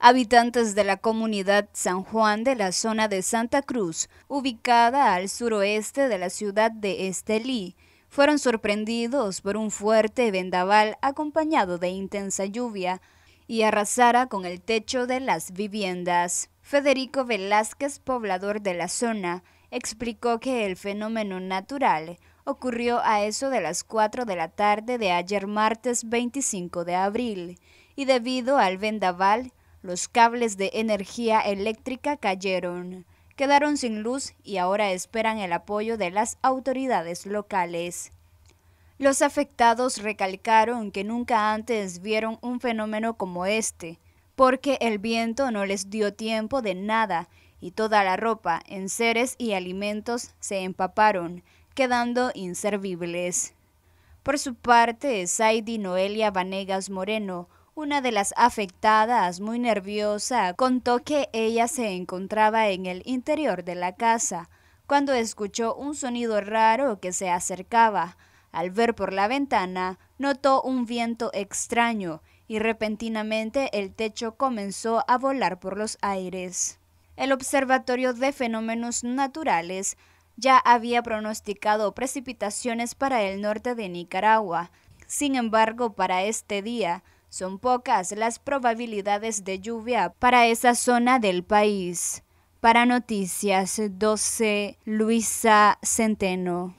Habitantes de la comunidad San Juan de la zona de Santa Cruz, ubicada al suroeste de la ciudad de Estelí, fueron sorprendidos por un fuerte vendaval acompañado de intensa lluvia y arrasara con el techo de las viviendas. Federico Velázquez, poblador de la zona, explicó que el fenómeno natural ocurrió a eso de las 4 de la tarde de ayer martes 25 de abril y debido al vendaval los cables de energía eléctrica cayeron, quedaron sin luz y ahora esperan el apoyo de las autoridades locales. Los afectados recalcaron que nunca antes vieron un fenómeno como este, porque el viento no les dio tiempo de nada y toda la ropa, enseres y alimentos se empaparon, quedando inservibles. Por su parte, Saidi Noelia Vanegas Moreno, una de las afectadas, muy nerviosa, contó que ella se encontraba en el interior de la casa cuando escuchó un sonido raro que se acercaba. Al ver por la ventana, notó un viento extraño y repentinamente el techo comenzó a volar por los aires. El Observatorio de Fenómenos Naturales ya había pronosticado precipitaciones para el norte de Nicaragua. Sin embargo, para este día, son pocas las probabilidades de lluvia para esa zona del país. Para Noticias 12, Luisa Centeno.